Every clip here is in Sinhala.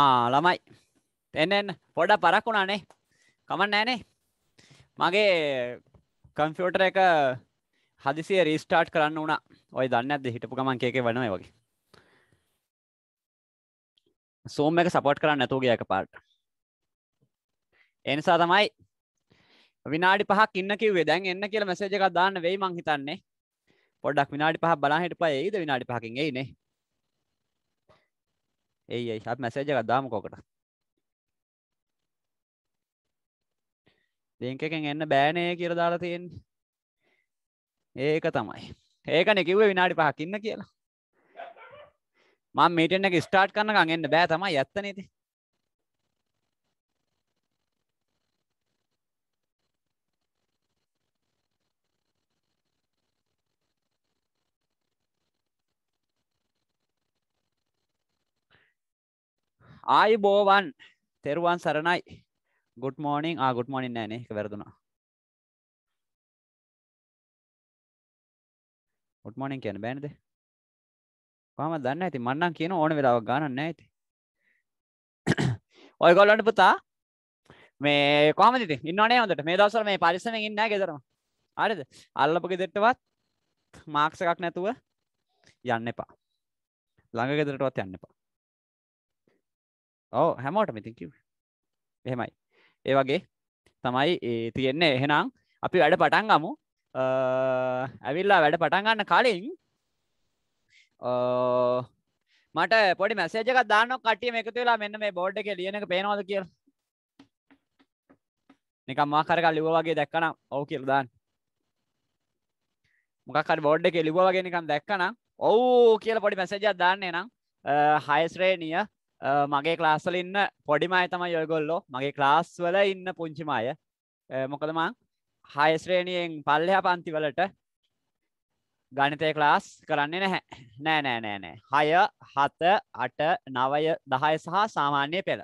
ආ ළමයි එන්න එන්න පොඩ පරක් වුණානේ කමන්න නෑනේ මගේ කම්ෆියුටර් එක හදිසිය රීස්ටාර්ට් කරන්න වුණා ඔය දන්න ඇද හිටපු ගමන් කේක වනම වගේ සෝම් එක සපෝට් කරන්න නැතුවගේ එක පාට එනිසා තමයි විනාඩි පහක් ඉන්න කිව්වේ දැන් එන්න කියලා මැසේජ එකක් දාන්න වෙයි මං හිතන්නේ පොඩ්ඩක් විනාඩි පහක් බලන් හිටපයි එයිද විනාඩි පහකින් එයිනේ ඒයි අත් මැසේජ එකක් දාමකෝකට දෙංක එකෙන් එන්න බෑනය කියර දාලා තියෙන් ඒක තමයි ඒක නෙකිව විනාඩි පහකින්න කියලා මං මීටෙන් එක ස්ටාර්ට් කරන්නකං එන්න බෑ තමයි ඇත්තනේති ආයුබෝවන් තෙරුවන් සරණයි ගුඩ් මෝනිින් ආගුඩ් මෝනිින් නෑන එක වැරදුනා ගුඩ්මෝනිින් කියන බෑනද පම දන්න ඇති මන්නම් කියන ඕන වෙලාවක් ගානන්න ඇති ඔය ගොල්ලොට පුතා මේ කොමති ඉන්නනේ හොට මේ දවසර මේ පරිසම ඉන්න ගෙදරම අරද අල්ලපක දෙෙට්ටවත් මාක්සකක් නැතුව යන්න එපා ළඟ ගෙදරටවත් යන්න එපා ඕ හැමෝට මිතින් කිව් එහෙමයි ඒ වගේ තමයි ඒ තියෙන්නේ එහෙනම් අපි වැඩ පටන් ගමු ඇවිල්ලා වැඩ පටන් ගන්න කලින් මට පොඩි මැසේජක දානො කටිය එකතු වෙලා මෙන්න මේ බෝඩ් එක ලියන එක පේනවද කියලා නිකම් මාකරක ලිව වගේ දැක්කනම් ඔව් කියලා දාන්න මොකක් හරි බෝඩ් එකේ ලිව්වා වගේ නිකන් දැක්කනම් ඔව් කියලා පොඩි මැසේජයක් දාන්න එනං හය ශ්‍රේණිය මගේ ක්ලාස්සල ඉන්න පොඩිමය තමයි යොයගොල්ලෝ මගේ ක්ලාස් වල ඉන්න පුංචිමය මොකදමං හයස්ශ්‍රේණියෙන් පල්ලෙහා පන්තිවලට ගණිතය ක්ලාස් කරන්නේ නැහැ නෑ නෑ නෑ නෑ හය හත අට නවය දහය සහ සාමාන්‍ය පෙළ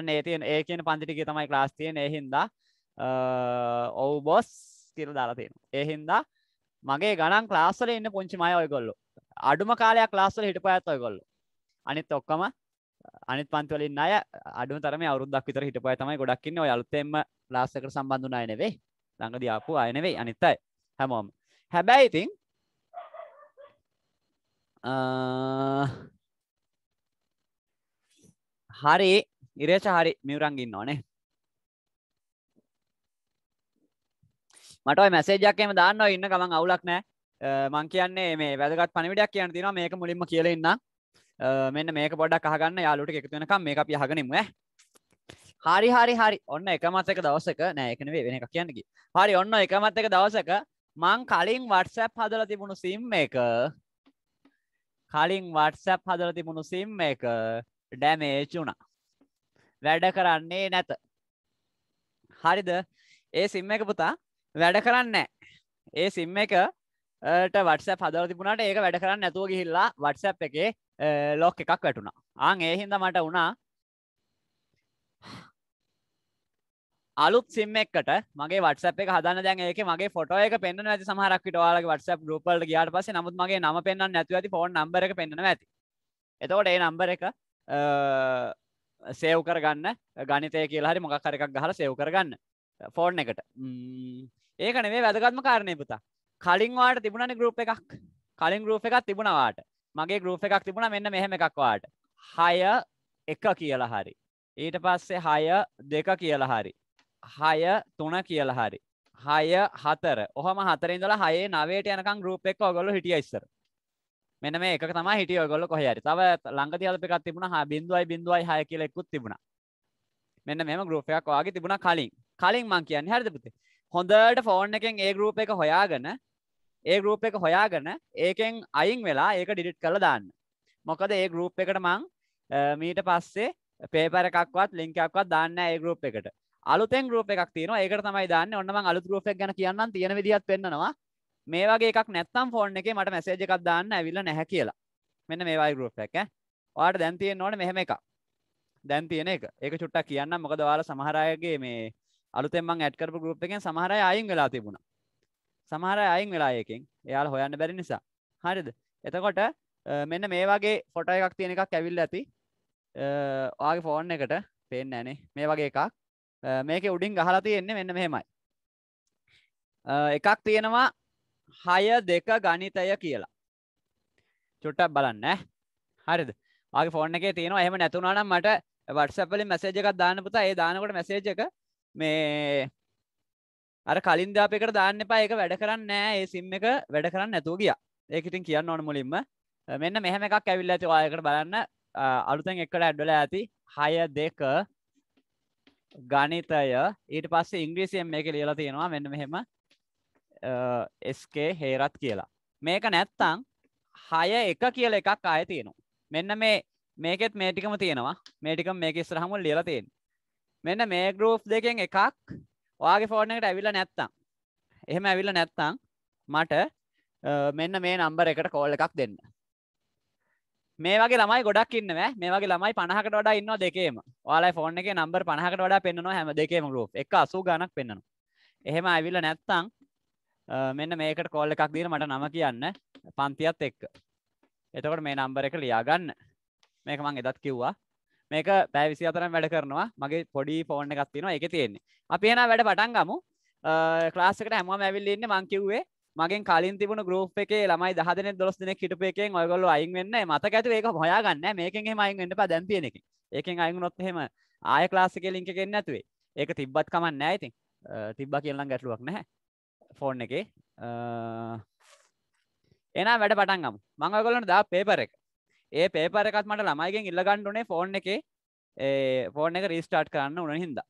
අන්න ඒතියන් ඒ කියන පන්තිටික තමයි ක්ලාස්තියෙන් එහින්දා ඔවු බොස් කියල දාලතියෙන එහින්දා මගේ ගණන් ක්ලාස්සල ඉන්න පුංචිමය ඔයගොල්ලු අඩුම කාලයක් ලාස්සල හිටප ඇත් ඔයගොල්ලු අනිත් ඔක්කම අනිත් පන්තිවලින් අය අඩු තරම අවුරුද්දක් විතර හිටපුවා තමයි ගොඩක් ඉන්නේ ඔය අලුතෙන්ම ක්ලාස් එකට සම්බන්ධුන අය නෙවෙයි ළඟදී ආපු අය නෙවෙයි අනිත් අය හැමෝම හැබැයි ඉතින් හරි ඉරේෂ හරි මියුරන් ඉන්නවනේ මට ඔය මැසේජ් එකක් එහෙම දාන්න ඔය ඉන්න ගමන් අවුලක් නැහැ මං කියන්නේ මේ වැදගත් පණිවිඩයක් කියන්න තියෙනවා මේක මුලින්ම කියලා ඉන්නම් මෙන්න මේක පොඩක් අහගන්න යාලුට එකතු වෙනකම් මේක අපි අහගෙනමු ඈ හරි හරි හරි ඔන්න එකමත් එක දවසක නෑ එක නෙවෙයි වෙන එකක් කියන්නේ කි. හරි ඔන්න එකමත් එක දවසක මං කලින් WhatsApp හදලා තිබුණු SIM එක කලින් WhatsApp හදලා තිබුණු SIM එක ඩැමේජ් වුණා. වැඩ කරන්නේ නැත. හරිද? ඒ SIM එක පුතා වැඩ කරන්නේ නැහැ. ඒ SIM එකට WhatsApp හදලා තිබුණාට ඒක වැඩ කරන්නේ නැතුව ගිහිල්ලා WhatsApp එකේ ලෝක එකක් වැටුණා ආං ඒහින්ද මට වුණා අලුත් සිම් එකට මගේ වටසප් එක හදන්න දැන් ඒක මගේ ෆොටෝ එක පෙන්න්න ඇති සහරක්ට වාලගේ වටසප් ගුපල්ට ගයාට පස නමුත් මගේ නම පෙන්න්න නැතු ඇති ෆෝන් නම්බර එක පෙන්න්න ඇති එතකොට ඒ නම්බර එක සේව් කරගන්න ගනිතය කියලාහරි මොකක්කර එකක් ගහල සේව් කරගන්න ෆෝර්න් එකට ඒකන මේ වැදගත්ම කාරණය පුතා කලින්වාට තිබුණන ගරුප් එකක් කලින් ගරුප් එකක් තිබුණවාට මගේ ගරුප් එකක් තිබුණ මෙන්න මෙහෙම එකක්වාට හය එක කියලා හරි ඊට පස්සේ හය දෙක කියලා හරි හය තුන කියලා හරි හය හතර ඔහම හතරින්දල හයේ නවේට යනකම් ගරුප් එක ඔගොල්ලො හිටිය ඉස්සර මෙන මේ එක තම හිටිය ඔගොල්ලො කොහරි තව ළඟ තියලප එකක් තිබුණ හා බිඳුවයි බිඳුවයි හය කියල එකුත් තිබුණ මෙන්න මෙම ගරුප් එකක් වගේ තිබුණ කලින් කලින් මං කියන්න හරිදපුතේ හොඳට ෆෝන් එකෙන් ඒ ගරුප් එක හොයාගන්න ඒ ගරුප් එක හොයාගන ඒකෙන් අයින් වෙලා ඒක ඩිඩිට් කළ දාන්න මොකද ඒ ගරුප් එකට මං මීට පස්සේ පේපර එකක්වත් ලිංකක්වත් දාන්න ඒ ගරුප් එකට අලුතෙන් ගරුප් එකක් තියෙන ඒක තමයි දාන්න ඔන්නම අලු ගරුප් එක ගැන කියන්න තියෙන විදිහත් පෙන්නවා මේ වගේ එකක් නැත්තම් ෆෝන් එකේ මට මැසේජ් එකක් දාන්න ඇවිල්ලා නැහැ කියලා මෙන්න මේ වගේ ගරුප් එක ඔයාලට දැන් තියෙන්න ඕනේ මෙහෙම එකක් දැන් තියෙන එක ඒක චුට්ටක් කියන්න මොකද ඔයාලා සමහර අයගේ මේ අලුතෙන් මං ඇඩ් කරපු ගරුප් එකෙන් සමහර අය අයින් වෙලා තිබුණා සමහර අයින් වෙලා ඒකෙන් එයාල හොයන්න බැරි නිසා හරිද එතකොට මෙන්න මේ වගේ ෆොට එකක් තියෙන එකක් ඇවිල් ඇති ආගේ ෆෝන් එකට පේෙන් ඇනේ මේ වගේ එකක් මේක උඩින් ගහලා තියෙන්නේ මෙන්න මෙහෙමයි එකක් තියෙනවා හය දෙක ගනිතය කියලා චුට්ටක් බලන්න හරිද ආගේ ෆෝන් එක තියෙනවා එහෙම නැතුනානම් මට වටසපලින් මැසේජ එකක් දාන පුතා ඒ දානකොට මැසේජ එක මේ අර කලින් දාපයකට දාන්න එපා ඒක වැඩ කරන්න නෑ ඒ සිම් එක වැඩ කරන්න නැතුව ගිය ඒකඉතින් කියන්න ඕන මුලින්ම මෙන්න මෙහම එකක් ඇවිල්ල ඇති වායකට බලන්න අලුතෙන් එකට ඇඩ්ඩල ඇති හය දෙක ගනිතය ඊට පස්සේ ඉංග්‍රීසියෙන් මේක ලියලා තියෙනවා මෙන්න මෙහෙම ස්කේ හේරත් කියලා මේක නැත්තං හය එක කියල එකක් අය තියෙනවා මෙන්න මේ මේකෙත් මේටිකම තියෙනවා මේටිකම් මේක ස්රහමුල් ලියලා තියෙන් මෙන්න මේ ගරෝ් දෙකෙන් එකක් ඔයාගේ ෆෝර්න එකට ඇවිල්ල නැත්තං එහෙම ඇවිල්ල නැත්තං මට මෙන්න මේ නම්බර එකට කෝල් එකක් දෙන්න මේ වගේ ළමයි ගොඩක් ඉන්න මේ වගේ ළමයි පණහකට වඩා ඉන්නවා දෙකේම වාලයි ෆෝන් එක නම්බර් පණහකට වඩා පෙන්න්නවා හැම දෙකේම රූප් එක අසූ ගණක් පෙන්න්නනවා එහෙම ඇවිල්ල නැත්තං මෙන්න මේකට කෝල් එකක් දීන මට නම කියන්න පන්තියත් එක්ක එතකොට මේ නම්බර එක ලියාගන්න මේක මං එදත් කිව්වා මේක පැවිසි අතරම් වැඩ කරනවා මගේ පොඩි ෆෝර්න එකත්තින එක තියෙන්නේ අප එන වැඩ පටන්ගමු ක්ලාසකට හැම ඇවිල්ලන්න මංකිව්වේ මගේ කලින් තිබුණ ගරෝප් එක ළමයි දහන දොස් දෙන කිටප එකෙන් ඔයගොල්ල අයින් වෙන්න මතක ඇතු ඒක හොයාගන්න මේකෙන් මයින් වෙන්නට දැම්පියන එක ඒකෙන් අයින් නොත්හෙම ආය ක්ලාසික ලින්ක එකෙන් නැතුවේ ඒක තිබ්බත් කමන්න ඇතින් තිබ්බ කියල්ලම් ගැටලුවක් නැහැ ෆෝන් එක එනා වැඩ පටන්ගම් මංගගොලන දා පේපර එක ඒ පේපර එකත් මට ළමයිගෙන් ඉල්ලගන්න ඕනේ ෆෝන් එකේ ඒ ෆෝන් එක රීස්ටාර්ට් කරන්න උන හින්දා.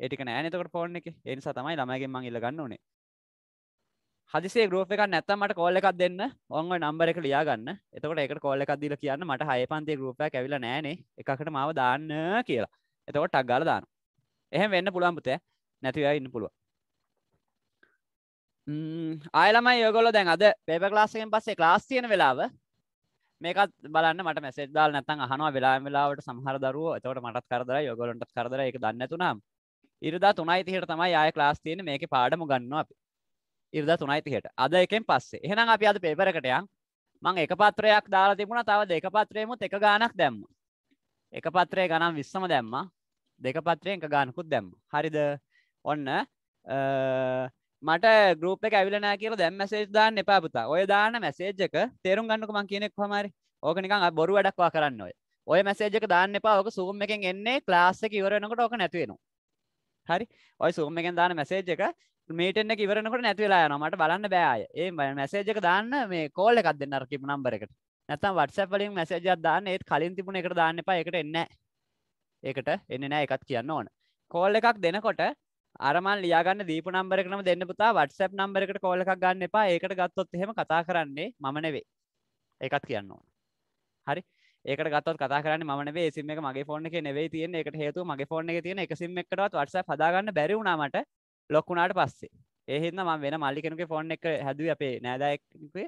ඒ ටික නෑ නේද එතකොට ෆෝන් එකේ. ඒ නිසා තමයි ළමයිගෙන් මං ඉල්ලගන්න ඕනේ. හදිසියේ ගෲප් එකක් නැත්තම් මට කෝල් එකක් දෙන්න. ඔන් ඔය නම්බර් එක ලියා ගන්න. එතකොට ඒකට කෝල් එකක් දීලා කියන්න මට හය පන්තියේ ගෲප් එකක් ඇවිල්ලා නෑනේ. එකකට මාව දාන්න කියලා. එතකොට ටක් ගාලා දානවා. එහෙම වෙන්න පුළුවන් පුතේ. නැතිව ඉන්න පුළුවන්. ආයලමයි යොගොල දැන් අද පේප ලාසකෙන් පස්සේ ලාස් තියෙන වෙලාව මේකත් බලන්න මට මැසෙදදාල් නැතන් අහනවා වෙලා වෙලාවට සහර දරුව තවට මටත් කරදර යොගලට කරදර එක දන්නතුනම් ඉරිදා තුනයිතිහට තමයි ආය ලාස් තියෙන මේක පාඩම ගන්න අපි ඉරිදා තුනයිතිහට අද එකෙන් පස්සේ එහෙනම් අපි අද පේපරකටයන් මං එක පත්‍රයක් දාලා තිබුණ තව දෙක පත්‍රයමුත් එක ගානක් දැම්ම එක පත්‍රය ගනම් විස්සම දැම්ම දෙක පත්‍රයෙන් එක ගානකුත් දැම්ම හරිද ඔන්න මට ගරුප් එක ඇවිලනා කියල දැම් මැසේජ් දාන්න එපාපුතා ඔය දාන මැසේජ් එක තේරුම් ගන්නක මං කියනෙක් හමරි ඕක නිකන් බොරු වැඩක්වා කරන්න ඔය ඔය මැසේජක දාන්න එපා ඕක සූම් එකෙන් එන්නේ ක්ලාස්ස එක ඉවරනකට ඕක නැතිවෙනවා හරි ඔය සූම් එකෙන් දාන මැසේජ් එක මේටන ඉවරනකට නැතිවෙලා යනමට බලන්න බෑය ඒ මැසේජක දාන්න මේ කෝල්ල එකක් දෙන්න කිප නම්බරකට නැතම් වටසැපලින් මැසේජ දාන්න ඒත් කලින් තිබුණ එකට දාන්න එපා එකට එන්න ඒකට එන්න නෑ එකත් කියන්න ඕන කෝල් එකක් දෙනකොට අරමන් ලියාගන්න දීප නම්බරකනම දෙන්න පුතා වටසැප් නම්බරකට කෝල එකක් ගන්න එපා ඒකට ගත්තොත් එහෙම කතා කරන්නේ මමනවේ ඒකත් කියන්න ඕන හරි ඒක ගත්තොත් කතා කරන්න මනවේ සිම එක මගේ ෆෝන එක නෙවේ තියෙන එකට හේතු මගේ ෆෝන එක තියෙන එක සිම් එකටවත් වටස හදාගන්න බැරි වුණාමට ලොක්කුණාට පස්සේ ඒහින්න ම වෙන මල්ලිකෙනක ෆෝන් එක හැදුව අපේ නෑදායක්ේ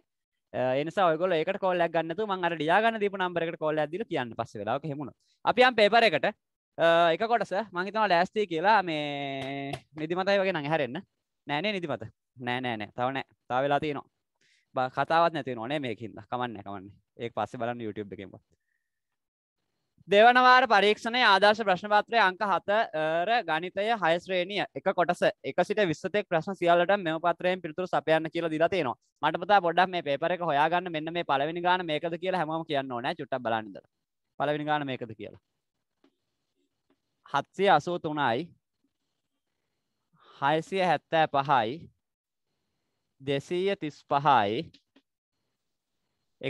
එනිසා ඔයගොල ඒකට කෝල්ලක් ගන්නතු මං අර ලියාගන්න දීප නම්බරකට කෝල්ල ඇදිල කියන්න පස්සේ වෙලාවක හෙමුණ අපි යම් පේපර එකට එක කොටස මහිතම ලෑස්ති කියලා මේ නිදිමතයි වගේ නඟ හැරෙන්න්න නෑනේ නිදිමත නෑ නෑනෑ තව නෑ තා වෙලා තියනවා බ කතාවත් නැති නොනේ මේකින්ද කමන්න කමන්න ඒ පස්ස බලන්න YouTube එකෙන් පත් දෙවනවාර පරීක්ෂණය ආදර්ශ ප්‍රශ්නපත්‍රය අංක හතර ගනිතය හයස්ශ්‍රේණිය එක කොටස එකසිට විස්සතෙක් ප්‍රශ්න සියලට මෙම පත්‍රයෙන් පිතුර සපයන්න කියලා දිලා තියෙනවා මටපතා පොඩක් මේ පේපර එක හොයාගන්න මෙන්න මේ පලවෙනි ගාන මේකද කියලා හැම කියන්න ඕනෑ චුට්ට බලන්නද පලවෙනි ගාන මේකද කියලා හත්සේ අසූ තුනයි හයසිය හැත්තෑ පහයි දෙසීය තිස් පහයි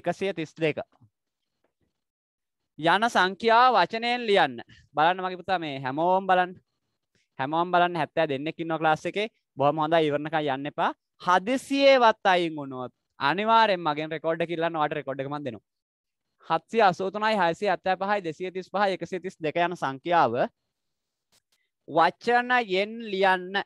එකසිය තිස් දෙක යන සංඛ්‍යා වචනයෙන් ලියන්න බලන්න මගේ පුතා මේ හැමෝම් බලන්න හැමෝම් බලන්න හැත්තෑ දෙන්නෙක් ඉන්නවා ක්ලාස් එකේ බොහොම හොඳයි ඉවරනකම් යන්න එපා හදිසියේවත් අයින් වුණොත් අනිවාර්යෙන් මගෙන් රෙකෝඩ් එක ඉල්ලන්න ඔයාලට රෙකෝඩ් එක මම දෙනවා 783යි 675යි 235යි 132 යන සංඛ්‍යාව වචනයෙන් ලියන්න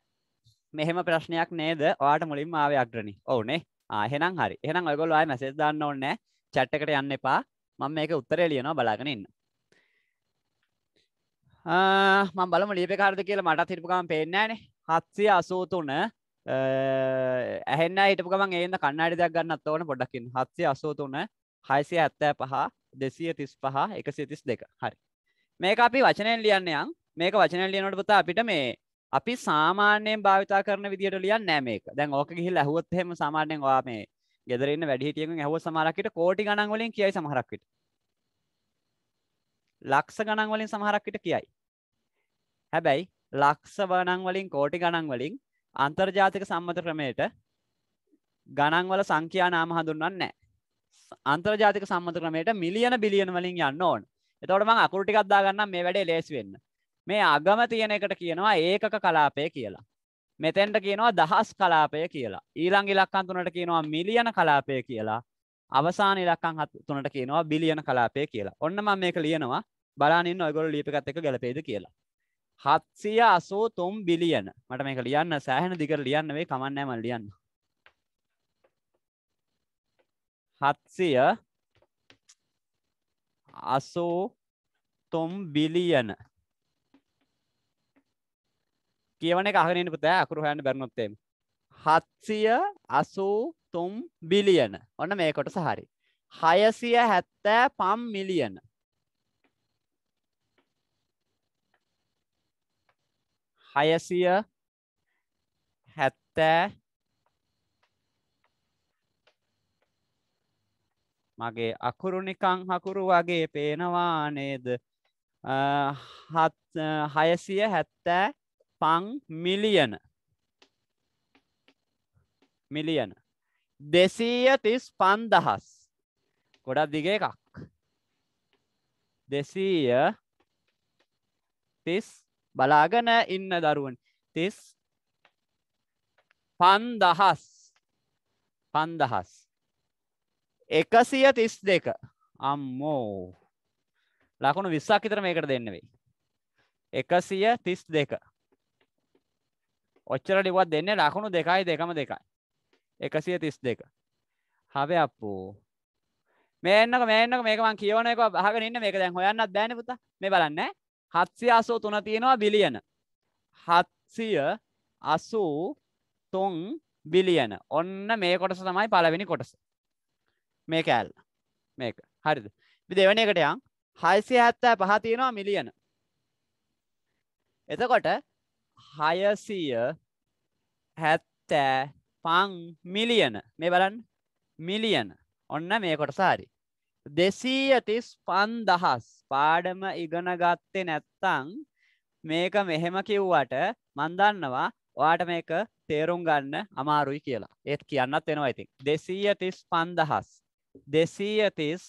මෙහෙම ප්‍රශ්නයක් නේද ඔයාට මුලින්ම ආවයක්ග්‍රණි ඕනේ ආහෙනම් හරි එහෙනම් ඔයගොල්ලෝ ආයෙ මැසේජ් දාන්න ඕනේ chat එකට යන්න එපා මම මේක උත්තරේ ලියනවා බලාගෙන ඉන්න ආ මම බලමු ලියපේ කාර්ද කියලා මටත් හිටපු ගමන් පේන්නේ නැහනේ 783 ඇහෙන්න හිටපු ගමන් ඒන්න කණ්ණාඩි දෙයක් ගන්නත් ඕන පොඩ්ඩක් ඉන්න 783 675 235 132 හරි මේක අපි වචනයෙන් ලියන්න යන් මේක වචන ලියනොට පුතා අපිට මේ අපි සාමාන්‍යයෙන් භාවිතා කරන විදිට ලියන් නෑ මේක දැන් ඕක ගිහිල් ඇහුවත් හෙම සාමාන්‍යයෙන් වා මේ ගෙදරන්න වැඩිහිටියෙන් ඇහුව සමහරක්කට කෝටි ගණන් වලින් කියයි සමහරක්කට ලක්ෂ ගණන් වලින් සමහරක්කට කියයි හැබැයි ලක්ෂ වනන් වලින් කෝටි ගණන් වලින් අන්තර්ජාතික සම්මත ක්‍රමයට ගණන්වල සංඛ්‍යා නාම හඳුන්වන්න නෑ අන්තර්ජාතික සම්මත ක්‍රමයට මිලියන බිලියන වලින් යන්න ඕන එතවට මං අකුරටිකක්දා ගන්න මේ වැඩේ ලේසිවෙන්න මේ අගම තියෙන එකට කියනවා ඒකක කලාපය කියලා. මෙතෙන්ට කියනවා දහස් කලාපය කියලා. ඊළං ඉලක්කන් තුනට කියනවා මිලියන කලාපය කියලා. අවසාන ඉලක්කන් තුනට කියනවා බිලියන කලාපය කියලා. ඔන්න මම මේක ලියනවා. බලනින් ඔයගොල්ලෝ ලියපගත් එක ගැලපෙයිද කියලා. හත්සිය අසූ තුම් බිලියන මට මේක ලියන්න සෑහෙන දිගට ලියන්න වේ කමන්නෑම ලියන්න හත්සිය අසූ තුම් බිලියන කියවන එක අහගෙන ඉන්න පුතා අකුරු හොයන්න බැරිනොත් එම් 783 බිලියන ඔන්න මේ කොටස හරි 675 මිලියන හයසිය හැත්තෑ මගේ අකුරු නිකං හකුරු වගේ පේනවා නේද හයසිය හැත්තෑ පං මිලියන මිලියන දෙසීය තිස් පන්දහස් ගොඩක් දිග එකක් දෙසීය තිස් බලාගෙන ඉන්න දරුවන් තිස් පන්දහස් පන්දහස් එකසිය තිස් දෙක අම්මෝ ලකුණු විස්සක් විතර මේකට දෙන්න වෙයි එකසිය තිස් දෙක ඔච්චර ලිවත් දෙන්නේ ලකුණු දෙකයි දෙකම දෙකයි එකසිය තිස් දෙක හබ අප්පෝ මේන්නක මේන්නක මේකමන් කියවන එක බහගෙන ඉන්න මේක දැන් හොයන්නත් බෑනේ පුතා මේ බලන්න 783 තියෙනවා බිලියන 783 බිලියන ඔන්න මේ කොටස තමයි පළවෙනි කොටස මේ කෑල්ල මේක හරිද ඉතින් දෙවෙනි එකට යන් 675 තියෙනවා මිලියන එතකොට හයසිය හැත්තෑ පං මිලියන මේ බලන් මිලියන ඔන්න මේ කොටසාරි. දෙසීයතිස් පන් දහස් පාඩම ඉගෙන ගත්තේ නැත්තං මේක මෙහෙම කිව්වට මන්දන්නවා වාට මේක තේරුම් ගන්න අමාරුයි කියලා ඒත් කියන්නත් වෙනවා ඉතින් දෙසීයතිස් පන් දහස් දෙසීයතිස්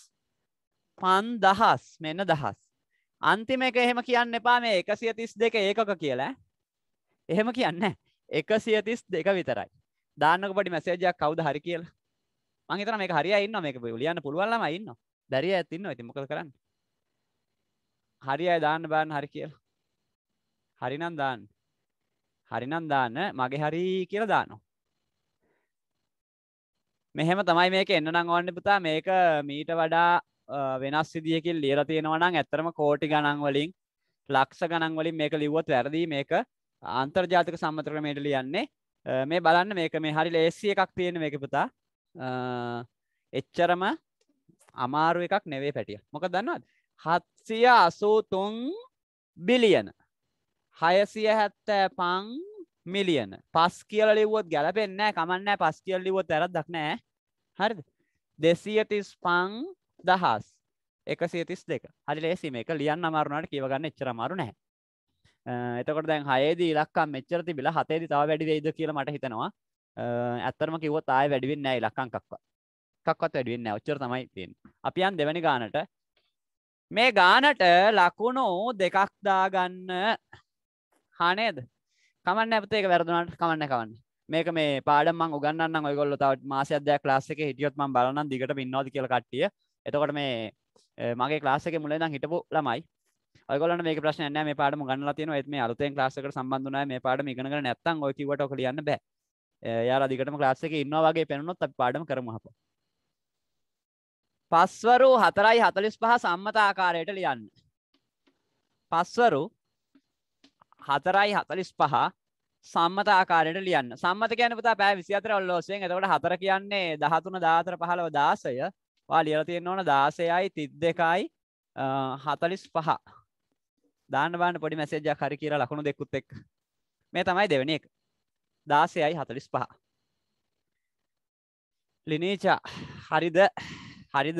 පන් දහස් මෙන්න දහස් අන්තිම එක එහෙම කියන්න එපා මේ එකසිය තිස් දෙක ඒකක කියලා එහෙම කියන්න එක සියතිස් දෙක විතරයි දාන්නක පටි මැසේජයක් කවද හරි කියලා මංහිතන මේ හරි ඉන්න මේක ලියන්න පුළුවල්ලම ඉන්න දැරිය ඇතින්න ඇති මොක කරන්න හරි අය දාන්න බාන්න හරි කියලා හරිනම් දාන්න හරිනම් දාන්න මගේ හරි කියලා දානවා මෙහෙම තමයි මේක එන්න නංවන්න පුතා මේක මීට වඩා වෙනස් සිදියකින් ලියර තියෙනවනම් ඇත්තරම කෝටි ගණන් වලින් ලක්ෂ ගණන් වලින් මේක ලිව්වොත් වැරදි මේක අන්තර්ජාතික සම්මත ක්‍රමයට ලියන්නේ මේ බලන්න මේක මේ හරි ලේසිය එකක් තියෙන මේක පුතා එච්චරම අමාරු එකක් නෙවේ පැටිය මොක දන්නවද හත්සිය අසූතුන් බිලියන හයසිය හැත්තෑ පං මිලියන පස් කියල ලිවොත් ගැලපෙන්න කමන්න පස් කියල් ලිවොත් ඇරත් දක්නෑ හරිද දෙසිය තිස් පං දහස් එකසිය තිස් දෙක හරි ලේසි මේක ලියන් අමාරුණට කියවගන්න එච්චර මාරු නැහැ එතකොට දැන් හයේදී ඉලක්කම් මෙච්චර තිබිලා හතේදී තව වැඩි වෙයිද කියලා මට හිතෙනවා ඇත්තටම කිව්වොත් ආයෙ වැඩි වෙන්නේ නැහැ ඉලක්කම්කක්වත් එකක්වත් වැඩි වෙන්නේ නැහැ ඔච්චර තමයි තියෙන්නේ අපි යන් දෙවෙනි ගානට මේ ගානට ලකුණු දෙකක් දාගන්න හා නේද කමන්න අපතේ ඒක වැරදුනට කමන්න කවන්න මේක මේ පාඩම් මං උගන්වන්නම් ඔයගොල්ලෝ තව මාසයක් දෙකක් ක්ලාස් එකේ හිටියොත් මං බලන්නම් දිගටම ඉන්නවද කියලා කට්ටිය එතකොට මේ මගේ ක්ලාස් එකේ මුලින් ඉඳන් හිටපු ළමයි ඔයගොල්ලන්ට මේක ප්‍රශ්නයක් නෑ මේ පාඩම ගන්නලා තියෙනවා ඒත් මේ අලුතෙන් ක්ලාස් එකට සම්බන්ධ වුණා මේ පාඩම ඉගෙන ගන්න නැත්නම් ඔය කිව්වට ඔක ලියන්න බෑ. එයාලා දිගටම ක්ලාස් එකේ ඉන්නවා වගේ පේනනොත් අපි පාඩම කරමු අපෝ. පස්වරු 4.45 සම්මත ආකාරයට ලියන්න. පස්වරු 4.45 සම්මත ආකාරයට ලියන්න. සම්මත කියන්නේ පුතා පැය 24 ඔල්ලෝසෙන්. එතකොට 4 කියන්නේ 13 14 15 16. වා ලියලා තියෙන්න ඕන 16යි 32යි 45. දාන්න බාන්න පොඩි මැසේජ්ජක් හරි කියලා ලකුණු දෙකුත් එක්ක මේ තමයි දෙවෙනි එක 16.45 ලිනීචා හරිද හරිද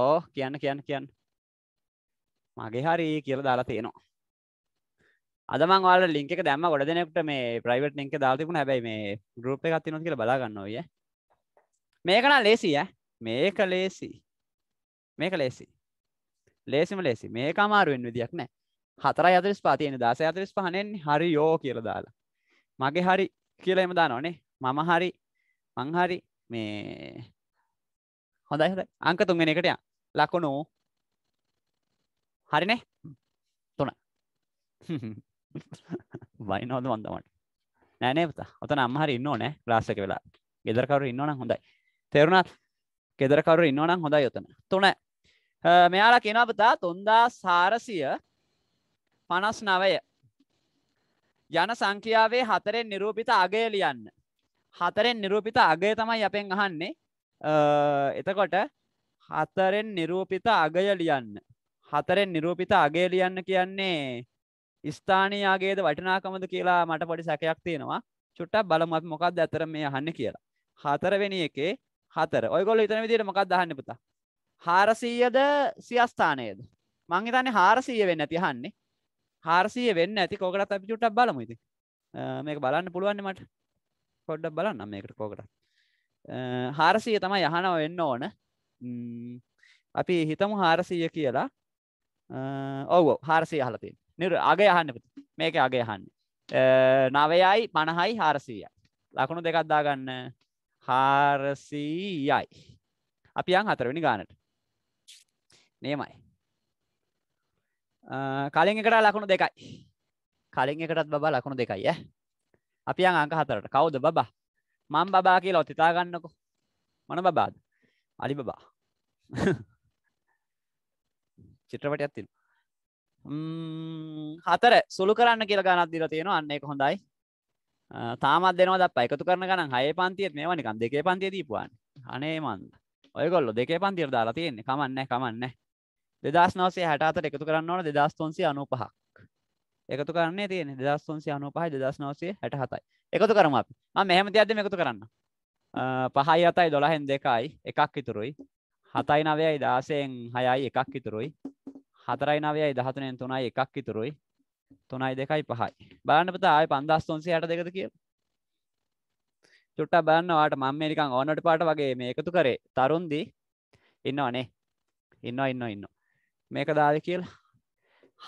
ඕ කියන්න කියන්න කියන්න මගේ හරි කියලා දාලා තියෙනවා අද මං ඔයාලට ලින්ක් එක දැම්ම ගොඩ දෙනෙකුට මේ ප්‍රයිවට් ලින්ක් එක දාලා තිබුණා හැබැයි මේ ගෲප් එකක් තියෙනවා කියලා බලා ගන්න ඕයි ඈ මේක නම් ලේසි ඈ මේක ලේසි මේක ලේසි ලේසිම ලෙසි මේ කමාරුවෙන් විදික් නෑ හතර අතරිස් පාතියන දස අතරිස් පහනෙන් හරි යෝ කියල දාලා මගේ හරි කියල එම දානොනේ මම හරි මංහරි මේ හොඳයි හොඳ අංක තුන්ගෙන එකටය ලකුණු හරිනේ තුන වයිනෝද වන්දමට නෑනේ පුතා ඔතන අම්හරි ඉන්න නෑ ලාසක වෙලා ගෙදරකවරු ඉන්නවනම් හොඳයි තෙරුණත් ගෙදරකවරු ඉන්නවනම් හොඳයි යොතන තුනෑ මෙයාලා කියනවා පුතා තුන්දා සාරසිය පනස් නවය යන සංඛ්‍යාවේ හතරෙන් නිරූපිත අගය ලියන්න හතරෙන් නිරූපිත අගය තමයි අපෙන් අහන්නේ එතකොට හතරෙන් නිරූපිත අගය ලියන්න හතරෙන් නිරූපිත අගය ලියන්න කියන්නේ ස්ථානීය අගයේද වටිනාකමද කියලා මට පොඩි සැකයක් තියෙනවා චුට්ටක් බලමු අපි මොකක්ද අතර මේ අහන්නේ කියලා හතරවෙනි එකේ හතර ඔයගොල්ලෝ හිතන විදිහට මොකක්ද අහන්නේ පුතා හාරසීයද සියස්ථානයද මංහිතන්න හාරසීය වෙන්න තියහන්නේ හාරසිය වෙන්න ඇති කෝකටත් අපි චුට්ටක් බලමුයිති මේක බලන්න පුළුවන් මට කොඩ්ඩක් බලන්න මේකට කෝකට හාරසිය තමයි යහනව වෙන්න ඕන අපි හිතමු හාරසීය කියලා ඔව හාරසිය හලතින් නිර අගේ යහන්න මේක අගේ යහන්න නවයයි පණහයි හාරසීයයි ලකුණු දෙකත්දාගන්න හාරසීයයි අපි අන් හතරවෙනි ගානට නියමයි කලින් එකට ලකුණු දෙකයි කලින් එකටත් බබා ලකුණු දෙකයි ඈ අපි යන් අංක හතරට කවුද බබා මම බබා කියලා ඔතිතා ගන්නකො මොන බබාද අලි බබා චිත්‍රපටයක් තියෙනවා හතර සුළු කරන්න කියලා ගණක් දීලා තියෙනවා අන්න ඒක හොඳයි තාමත් දෙනවා දප්පා එකතු කරන ගණන් හයේ පන්තියත් මේවා නිකන් දෙකේ පන්තිය දීපුවානේ අනේ මන්ද ඔයගොල්ලෝ දෙකේ පන්තියට දාලා තියෙන්නේ කමන්නේ කමන්නේ දෙදස් නවසේ හැටාතට එකතු කරන්න ඕන දෙදස් තොන්සේ අනු පහක් එකතු කරන්නේ තියෙන දෙදස් තොන්සේ අනු පහ දෙදස් නවසේ හැට හතයි එකතු කරම අපි මෙහම තියද එකතු කරන්න පහයි අතයි දොළහෙන් දෙකයි එකක් ඉතුරුයි හතයි නවයයි දාසයෙන් හයයි එකක් ඉතුරුයි හතරයි නවයයි දහතනයෙන් තුනයි එකක් ඉතුරුයි තුනයි දෙකයි පහයි බලන්නපතා ආය පන්දස් තොන්සේ හට දෙකද කියලා චුට්ට බන්නවාට මම නිකං ඕනට පාට වගේ මේ එකතු කරේ තරුන්දී ඉන්නවනේ ඉන්න ඉන්න ඉන්න මේක දාද කියලා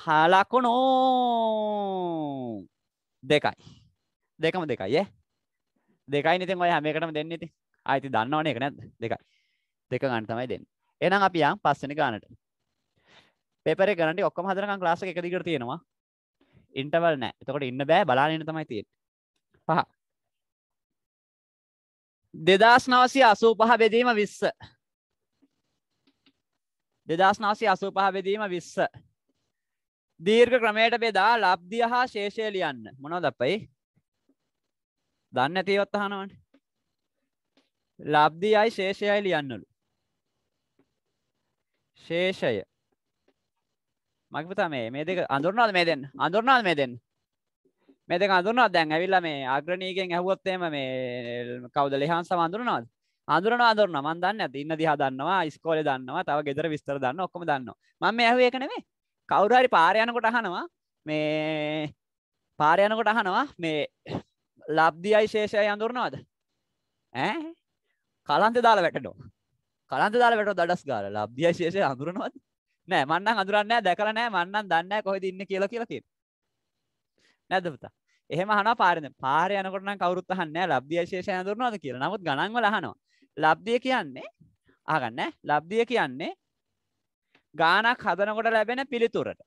හලකුණෝ දෙකයි දෙකම දෙකයි ඒ දෙකයි නිතින් ඔය හැම එකටම දෙන්න ඉතින් ආයිති දන්නවනේ එක නැද්ද දෙකයි දෙක ගන්න තමයි දෙන්නේ එහෙනම් අපි යන් පස්වෙනි ගානට පේපර් එක ගණන්ටි ඔක්කොම හදනකම් ක්ලාස් එක එක දිගට තියෙනවා ඉන්ටර්වල් නැහැ එතකොට ඉන්න බෑ බලාගෙන ඉන්න තමයි තියෙන්නේ පහ දෙදස් නවසය අසූ පහ බෙදීම විස්ස දෙදස්නාසි අසූපහවෙදීම විස්ස. දීර්ඝ ක්‍රමයට බෙදා ලබ්දිය හා ශේෂය ලියන්න මොනව දපයි දන්න ඇතියොත් අහනවන ලබ්දියයි ශේෂයයි ලියන්නලු ශේෂය මගපතා මේ මේ දෙක අඳුරනාද මේ දෙන්න අඳුරනාද මේ දෙන්න මේ දෙක අඳුරනාද දැන් ඇවිල්ලා මේ අග්‍රණීකෙන් ඇහුවොත් එහෙම මේ කවුද ලෙහන්සම අඳුරනාද අදුරන අදරන මන් දන්න ඇති ඉන්න දිහා දන්නවා ස්කෝල දන්නවා තව ගෙදර විස්තර දන්න ඔක්කම දන්න මම ඇහුවේ කනෙමේ කවුරහරි පාරයනකොට අහනවා මේ පාරයනකොට අහනවා මේ ලබ්දියයි ශේෂය අඳුරනවාද ඇ කලන්ත දාලා වැටඩෝ කලන්ත දාලා වැට දඩස් ගාල ලබ්දිය ශේෂය අඳුරනවාද නෑ මන්න අඳුරන්න දැකර නෑ මන්නන් දන්න කොහෙද ඉන්න කියලා කියලකින් නැදපතා එහෙම හන පාරන පාරයනකොට කවරුත් හන්න ලබ්දිය ශේෂය අඳුරනවාද කියලා නමුත් ගණන්ව ලහනවා ලබ්ධිය කියන්නේ ආගන්න ලබ්ධිය කියන්නේ ගානක් හදනකොට ලැබෙන පිළිතුරට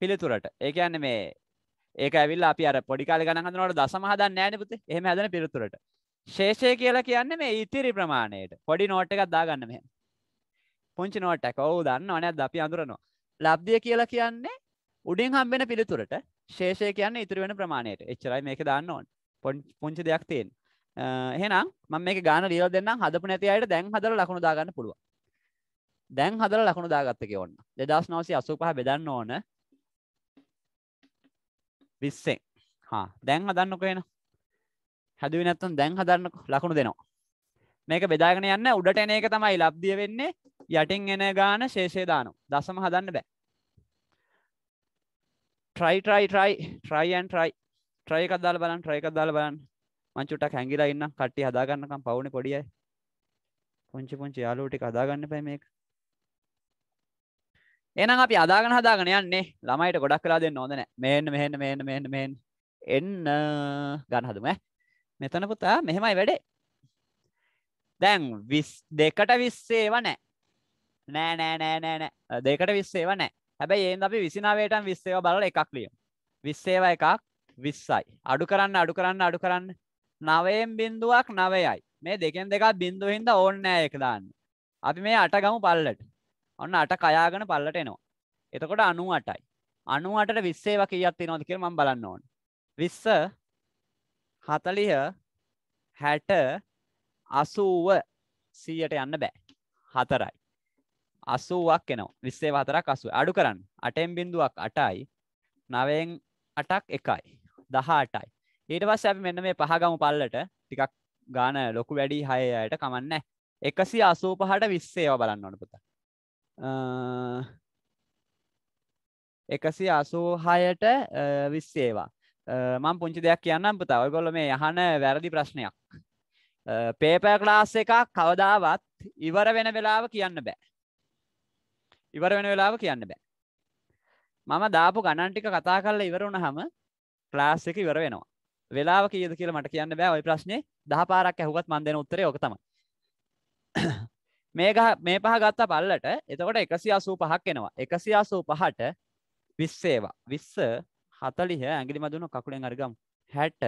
පිළිතුරට ඒ කියන්නේ මේ ඒක ඇවිල්ලා අපි අර පොඩි කාලේ ගණන් හදනකොට දශම හදන්නේ නැහැ නේ පුතේ එහෙම හදන පිළිතුරට ශේෂය කියලා කියන්නේ මේ ඉතිරි ප්‍රමාණයට පොඩි නෝට් එකක් දාගන්න මෙහෙම. පුංචි නෝට් එකක්. ඔව් දන්නව නේද අපි අඳුරනවා. ලබ්ධිය කියලා කියන්නේ උඩින් හම්බෙන පිළිතුරට ශේෂය කියන්නේ ඉතුරු වෙන ප්‍රමාණයට. එච්චරයි මේක දාන්න ඕනේ. පුංචි දෙයක් තියෙන. එහෙනම් මම මේක ගාන ලියලා දෙන්නම් හදපු නැති අයට දැන් හදලා ලකුණු දාගන්න පුළුවන්. දැන් හදලා ලකුණු දාගත්ත කියවන්න. 2985 බෙදන්න ඕන 20ෙන්. හා දැන් හදන්නකෝ එහෙනම්. හැදුවේ නැත්තම් දැන් හදන්නකෝ ලකුණු දෙනවා. මේක බෙදාගෙන යන්න උඩට එන එක තමයි ලබ්ධිය වෙන්නේ යටින් එන ගාන ශේෂය දානවා. දශම හදන්න බෑ. try try try try and try try එකක් දාලා බලන්න try එකක් දාලා බලන්න මං චුට්ටක් හැංගිලා ඉන්න කට්ටිය හදාගන්නකම් පවුනේ පොඩි අය. පුංචි පුංචි යාළුවෝ ටික හදාගන්න එපා මේක. එහෙනම් අපි හදාගෙන හදාගෙන යන්නේ. ළමයිට ගොඩක් වෙලා දෙන්න හොඳ නැහැ. මෙහෙන්න මෙහෙන්න මෙහෙන්න මෙහෙන්න මෙහෙන්න. එන්න ගන්න හදමු ඈ. මෙතන පුතා මෙහෙමයි වැඩේ. දැන් 22ට 20 ඒවා නැහැ. නෑ නෑ නෑ නෑ නෑ දෙකට විස්සේව නෑ හැබැයි ඒන් අපි විසිනාවේටන් විස්සේව බලල එකක් ලියම් විස්සේව එකක් විස්සයි අඩු කරන්න අඩු කරන්න අඩු කරන්න නවයෙන් බින්දුවක් නවයයි මේ දෙකෙන් දෙකක් බින්දුව හින්ද ඕන්නෑ එක දාන්න අපි මේ අට ගමු පල්ලට ඔන්න අට කයාගෙන පල්ලට එනවා එතකොට අනු අටයි අනු අටට විස්සේව කියත් තිනොද කියල මම් බලන්න ඕන විස්ස හතලිහ හැට අසූුව සීයට යන්න බෑ හතරයි අසුවක් එනවා විස්සේ හතරක් අසු අඩු කරන්න අටෙන් බිඳුවක් අටයි නවයෙන් අටක් එකයි දහ අටයි ඊට පස්ස අපි මෙන්න මේ පහගමු පල්ලට ටිකක් ගාන ලොකු වැඩි හයයට කමන්න එකසි අසූ පහට විස්සේ ඒවා බලන්න ඕන පුතා එකසි අසූ හයට විස්සේවා මං පුංචි දෙයක් කියන්නම් පුතා ඔයගොල්ල මේ යහන වැරදි ප්‍රශ්නයක් පේපර් ක්ලාස් එකක් කවදාවත් ඉවර වෙන වෙලාව කියන්න බෑ ඉවර වෙන වෙලාව කියන්න බෑ මම දාපු ගණන් ටික කතා කරලා ඉවර වුණාම ක්ලාස් එක ඉවර වෙනවා වෙලාව කියද කියල මට කියන්න බෑ ඔයි ප්‍රශ්නේ දහ පාරක් ඇහුවත් මන්දන උත්තර ඕකතම මේ මේ පහ ගත්තා පල්ලට එතකොට එකසි අසූ පහක් එනවා එකසි අසූ පහට විස්සේවා විස්ස හතලිහ ඇගිලි මදුන කකුලෙන් අරගම් හැට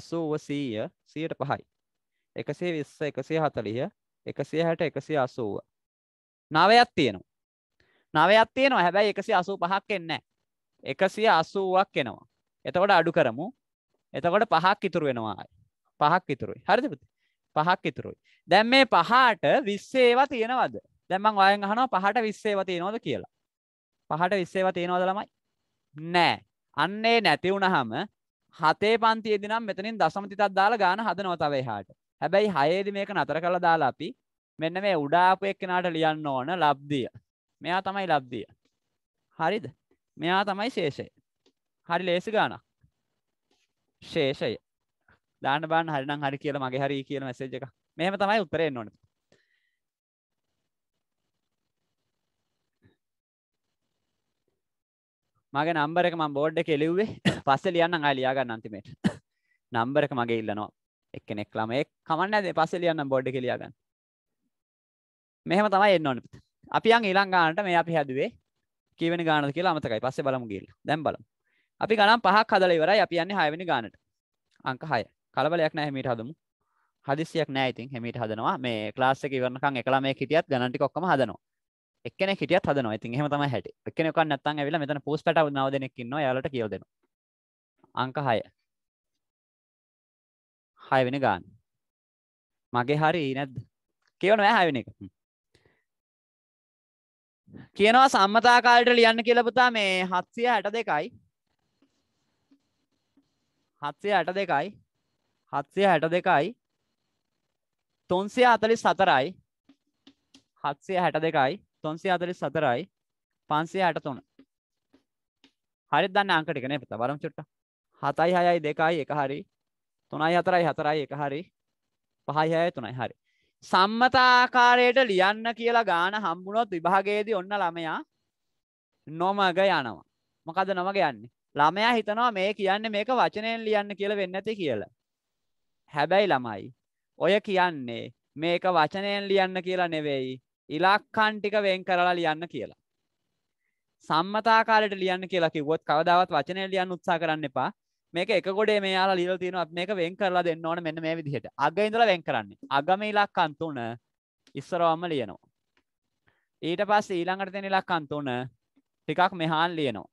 අසූව සීය සීයට පහයි එකසේ විස්ස එකසේ හතලිහ එකසේ හැට එකසේ අසූව නවයත් තියෙනවා නවයත් තියෙනවා හැබැයි එකසි අසූ පහක් එන්න එකසිය අසූුවක් එනවා එතකොට අඩු කරමු එතකොට පහක් ඉතුරු වෙනවා පහක් ඉතුරුයි හරිද පුතේ පහක් ඉතුරුයි දැන් මේ පහට 20 ඒවා තියෙනවද දැන් මම ඔයයන් අහනවා පහට 20 ඒවා තියෙනවද කියලා පහට 20 ඒවා තියෙනවද ළමයි නෑ අන්නේ නැති වුනහම හතේ පන්තියේදී නම් මෙතනින් දශම තිතක් දාලා ගාන හදනවා තව එහාට හැබැයි හයේදී මේක නතර කරලා දාලා අපි මෙන්න මේ උඩ ආපු එක්කෙනාට ලියන්න ඕන ලබ්ධිය මෙයා තමයි ලබ්ධිය හරිද මෙයා තමයි ශේෂය හරි ලේසි ගානක් ශේෂය දාන්න බාන්න හරිනම් හරි කියලා මගේ හරි කියලා මැසේජ් එකක් මෙහෙම තමයි උත්තරේ එන්න ඕනේ මගේ නම්බර එක මම බෝඩ් එකේ ලිව්වේ පස්සේ ලියන්නම් ආයෙ ලියා ගන්න අන්තිමේට නම්බර එක මගේ ඉල්ලනවා එක්කෙනෙක් ළමයෙක් කමන්නේ නැද පස්සේ ලියන්නම් බෝඩ් එකේ ලියා ගන්න මෙහෙම තමයි එන්න ඕනේ අපි යන් ඊළඟ ගානට මේ අපි හැදුවේ කීවෙනි ගානද කියලා අමතකයි පස්සේ බලමු ගිහින් දැන් බලමු අපි ගනම් පහක් හදල ඉවරයි අපි යන්නේ හයවෙනි ගානට අංක හය කලබලයක් නෑ හැමිට හදමු හදිසියක් නෑ ඉතින් හැමිට හදනවා මේ ක්ලාස් එක ඉවරනකම් එකලා මේ හිටියත් ගණන් ටික ඔක්කොම හදනවා එක්කෙනෙක් හිටියත් හදනවා ඉතින් එහෙම තමයි හැටි එක්කෙනෙක් කන් නැත්තම් ඇවිල්ලා මෙතන පෝස්ට් පැටව නව දෙනෙක් ඉන්නවා එයාලට කියලා දෙනවා අංක 6 6 වෙනි ගාන මගේ හරි නැද්ද කියවන නෑ 6 වෙනි එක කියනවා සම්මතාකාරයට ලියන්න කියලා පුතා මේ 762යි හත්සය ඇට දෙකයි හත්සය හැට දෙකයි තුන්සිය අතලි සතරයි හත්සය හැට දෙකයි තුන්සිය අතලි සතරයි පන්සිය හැට තුන හරි දන්න අංකටිකන පත වරම් චුට්ට හතයි හයයි දෙකයි එක හරි තුනයි හතරයි හතරයි එක හරි පහයි හය තුනයි හරි සම්මතාආකාරයට ලියන්න කියලා ගාන හම්බුණොත් විභාගයේදී ඔන්න ළමයා නොමග යනවා මොකද නොමග යන්නේ ළමයා හිතනවා මේ කියන්නේ මේක වචනයෙන් ලියන්න කියලා වෙන්නේ නැති කියලා. හැබැයි ළමයි ඔය කියන්නේ මේක වචනයෙන් ලියන්න කියලා නෙවෙයි ඉලක්කන් ටික වෙන් කරලා ලියන්න කියලා. සම්මතාකාරයට ලියන්න කියලා කිව්වොත් කවදාවත් වචනයෙන් ලියන්න උත්සාහ කරන්න එපා. මේක එක ගොඩේ මෙයාලා ලියලා තියෙනවා මේක වෙන් කරලා දෙන්න ඕන මෙන්න මේ විදිහට. අග ඉඳලා වෙන් කරන්නේ. අගම ඉලක්කන් තුන ඉස්සරවම ලියනවා. ඊට පස්සේ ඊළඟට තියෙන ඉලක්කන් තුන ටිකක් මෙහාන් ලියනවා.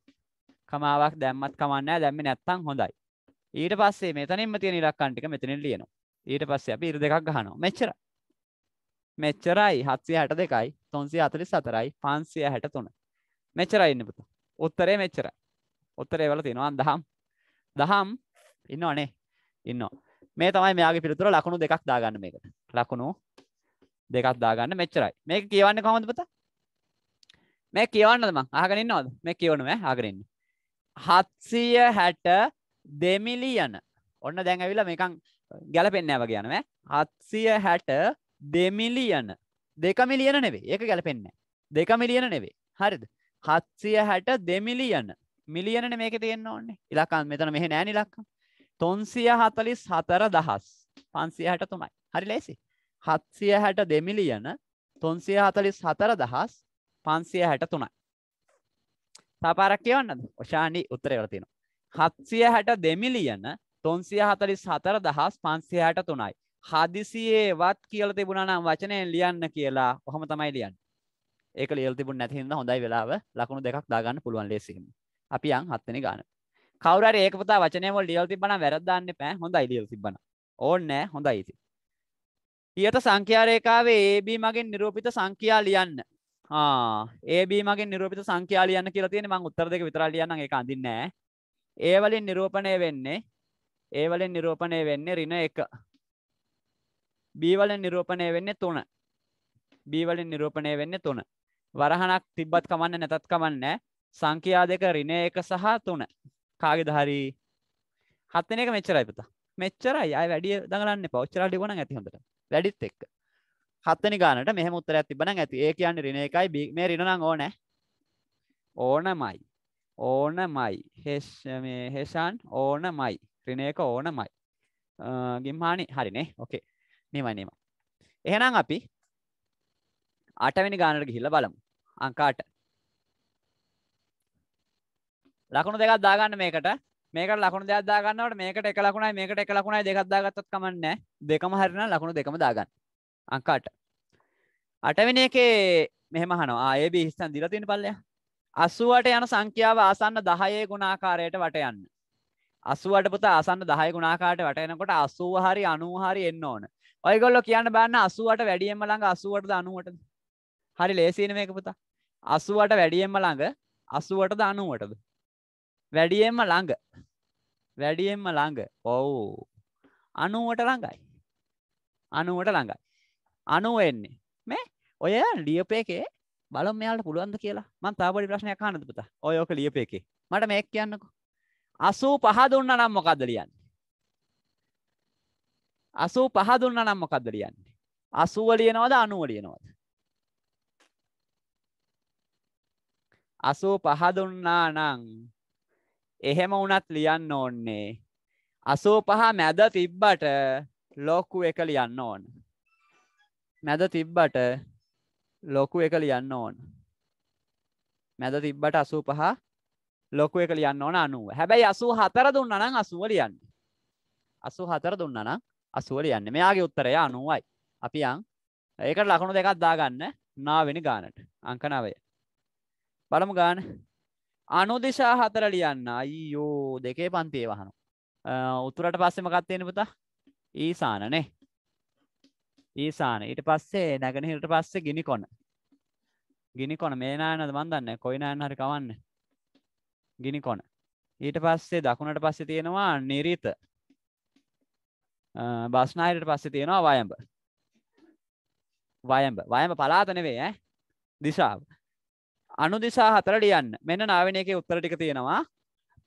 කමාවක් දැම්මත් කමන්නෑ දැම්මේ නැත්තම් හොඳයි. ඊට පස්සේ මෙතනින්ම තියෙන ඉලක්කම් ටික මෙතනින් ලියනවා. ඊට පස්සේ අපි ඉර දෙකක් ගහනවා. මෙච්චරයි. මෙච්චරයි 762යි 344යි 563. මෙච්චරයි ඉන්නේ පුතා. උත්තරේ මෙච්චරයි. උත්තරේ වල තියෙනවා දහම්. දහම් ඉන්නවනේ. ඉන්නවා. මේ තමයි මෙයාගේ පිළිතුර ලකුණු දෙකක් දාගන්න මේකට. ලකුණු දෙකක් දාගන්න මෙච්චරයි. මේක කියවන්නේ කොහොමද පුතා? මේ කියවන්නද මං? අහගෙන ඉන්නවද? මේ කියවන්න මෑ අහගෙන ඉන්න. හත්සීය හැට දෙමිලියන ඔන්න දැන් ඇවිල මේකං ගැලපෙන්න්න ඇව කියනව හත්සිය හැට දෙමිලියන දෙකමිලියන නෙවේ ඒක ගැලපෙන්න දෙකමිලියන නෙවේ හරිද හත්සිය හැට දෙමිලියන මිලියන මේක තියෙන්න්න ඕන්නේ ඉලකන් මෙතන මෙහ නෑ නිලක්කම් තොන්සිය හතලිස් හතර දහස් පන්සිය හැට තුමයි හරි ලේසි හත්සිය හැට දෙමිලියන තොන්සිය හතලිස් හතර දහස් පන්සිය හැට තුනයි සාපාරක් කියවන්නද ඔෂානි උත්තරේවල තියෙනවා හත්සිය හැට දෙමිලියන තොන්සිය හතලිස් හතර දහස් පන්සියහට තුනයි හදිසියේවත් කියල තිබුණනම් වචනයෙන් ලියන්න කියලා ඔහම තමයි ලියන්න ඒක ලියල් තිබුණ නැතිහින්න හොඳයි වෙලාව ලකුණු දෙකක් දාගන්න පුළුවන් ලෙසිම අපි යන් හත්වෙනි ගාන කවුර ඒකපතා වචනයම ලියල් තිබන වැරදදාන්න පෑ හොඳයි ලියල් තිබන ඕන්නෑ හොඳයි ඉති ඉහත සංඛ්‍යාරේකාවේ ඒබ මගින් නිරූපිත සංඛ්‍යා ලියන්න ඒබීමගේ නිරූපිත සංඛ්‍යාලියන්න කියලා තියෙන මං උත්තර දෙක විතරක් ලියන්න ඒක අඳින්නේ ඒ වලින් නිරූපණය වෙන්නේ ඒ වලින් නිරූපණය වෙන්නේ ඍණ 1 B වලින් නිරූපණය වෙන්නේ 3 B වලින් නිරූපණය වෙන්නේ 3 වරහණක් තිබ්බත් කමන්නේ නැතත් කමන්නේ සංඛ්‍යා දෙක ඍණ 1 සහ 3 කාගේද හරි හත් වෙන එක මෙච්චරයි පුතා මෙච්චරයි ආය වැඩි දඟලන්න එපා ඔච්චරට ලිවුණා නම් ඇති හොඳට වැඩිත් එක්ක හත්තනි ගානට මෙහම උත්තරයක් තිබන ඇති ඒ කියන්න රින එකයි මේ රිනං ඕන ඕන මයි ඕන මයි හෙස් මේ හෙසන් ඕන මයි රිනයක ඕන මයි ගිම්හානි හරිනේ ඕකේ මෙමනීම එහෙනම් අපි අටවැනි ගානට ගිහිල්ල බලමු අංකාට ලකුණු දෙකක් දාගන්න මේකට මේකට ලකුණු දෙයක් දාගන්නවට මේකට එක ලකුණයි මේකට එක ලකුණයි දෙකක් දාගත්තත් කමන්නේ දෙකම හරිනම් ලකුණු දෙකම දාගන්න අංකාට අටවෙන එකේ මෙහමහන ආයේ බිහිස්තන් දිලතින පල්ලය අසුවට යන සංඛ්‍යාව ආසන්න දහයේ ගුණාකාරයට වට යන්න අසුවට පුත ආසන්න දහය ගුණාකාරට වටයනකොට අසූ හරි අනූහරි එන්න ඕන ඔයගොල්ලො කියන්න බන්න අසුවට වැඩියම්ම ළඟ අසුවටද අනුවටද හරි ලේසින මේක පුතා අසුවට වැඩියෙන්ම ළඟ අසුවටද අනුවටද වැඩියෙන්ම ළඟ වැඩියෙන්ම ළඟ ඔවු අනුවට ළඟයි අනුවට ළඟයි අනුවෙන්නේ මේ ඔය ලියපේකේ බලම් මෙයාට පුළුවන්ද කියලා මං තාබඩි ප්‍රශ්නයක් අහන්නද පුතා ඔය ඔක ලියපේකේ මට මේක කියන්නකෝ 85 දුන්නා නම් මොකද්ද ලියන්නේ 85 දුන්නා නම් මොකද්ද ලියන්නේ 80 ලියනවද 90 ලියනවද 85 දුන්නා නම් එහෙම වුණත් ලියන්න ඕන්නේ 85 මැද තිබ්බට ලොකු එක ලියන්න ඕනේ මැද තිබ්බට ලොකු එක ලියන්න ඕන මැද තිබ්බට අසූ පහ ලොකු එක ලියන්න ඕන අනුව හැබැයි අසූ හතර දුන්න නම් අසුව ලියන්න අසු හතර දුන්න නම් අසුව ලියන්න මෙයාගේ උත්තරය අනුවයි අපි යන් ඒකට ලකුණු දෙකක් දාගන්න නාවෙනි ගානට අංක නවය බලමු ගාන අනුදිශා හතර ලියන්න අයියෝ දෙකේ පන්තියේ වහනු උතුරට පස්සෙමකත්තයෙන පුතා ඊසානනේ ඊසාන ඊට පස්සේ නැගෙනහිරට පස්සේ ගිනි කොන ගිනි කොන මේ නායනද මන් දන්නේ කොයි නායන හරි කවන්න ගිනි කොන ඊට පස්සේ දකුණට පස්සේ තියෙනවා නිරිත බස්නාහිරට පස්සේ තියෙනවා වයඹ වයඹ වයඹ පලාත නෙවෙයි ඈ දිශාව අනු දිසා හතරට යන්න මෙන්න නාවිනයකේ උත්තර ටික තියෙනවා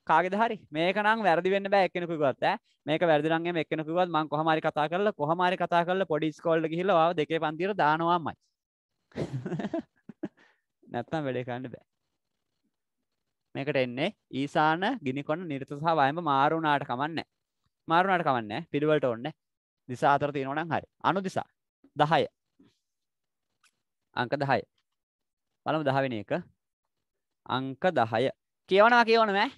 කාගෙද හරි මේකනම් වැරදි වෙන්න බෑ එක්කෙනෙකුවත් ඈ මේක වැරදි නම් එමෙ එක්කෙනෙකුවත් මං කොහමාරි කතා කරලා කොහමාරි කතා කරලා පොඩි ස්කෝල්ට ගිහිල්ලා ඔයාව දෙකේ පන්තියට දානවාමයි නැත්තම් වැඩේ කරන්න බෑ මේකට එන්නේ ඊසාන ගිනිකොන්න නිර්ත සහ වයඹ මාරුණාට කමන්නේ මාරුණාට කමන්නේ පිළිවෙලට ඕන්නේ දිසා අතර තියෙනවා නම් හරි අනු දිසා 10 අංක 10 බලමු 10 වෙනි එක අංක 10 කියවනවා කියවනවා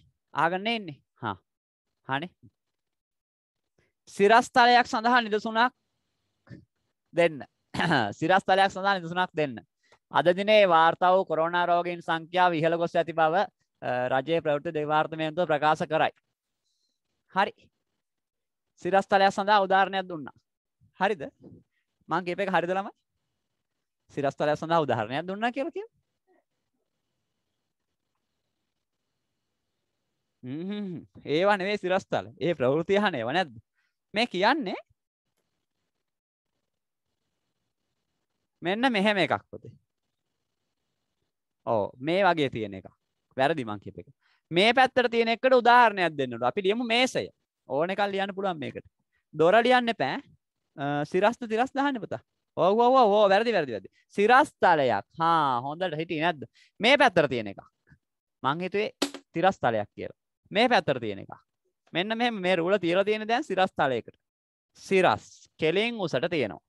ආගන්න එන්නේ හා හනේ සිරස්තලයක් සඳහා නිදසුනක් දෙන්න සිරස්තලයක් සඳහා නිදසුනක් දෙන්න අද දිනේ වාර්තාව කොරෝනා රෝගීන් සංඛ්‍යාව ඉහළ ගොස් ඇති බව රජයේ ප්‍රවෘත්ති දෙපාර්තමේන්තුව ප්‍රකාශ කරයි හරි සිරස්තලයක් සඳහා උදාහරණයක් දුන්නා හරිද මං කියපේක හරිද ළමයි සිරස්තලයක් සඳහා උදාහරණයක් දුන්නා කියලා කියනවා ඒවා නෙවේ සිරස්තල ඒ ප්‍රවෘතියහන ඒව නැද්ද මේ කියන්නේ මෙන්න මෙහෙම එකක් පොතේ ඕ මේ වගේ තියෙන එක වැරදි මං කියප එක මේ පැත්තට තියෙන එකට උදාහරණයක් දෙන්නට අපි ලියමු මේසය ඕන එකල් ලියන්න පුළුවන් මේකට දොර ලියන්න පෑ සිරස්ත තිරස් දහන්න පුතා ඔව්ව ඕ වැරදි වැරදි වැදි සිරස්තලයක් හා හොඳට හිටිය නැද්ද මේ පැත්තර තියෙන එක මං හිතුවේ තිරස්තලයක් කියලා මේ පැත්තර තියෙන එක මෙන්න මෙ මේ රුල තිර තියෙන දැන් සිරස් තලයකට සිරස් කෙලින් උසට තියෙනවා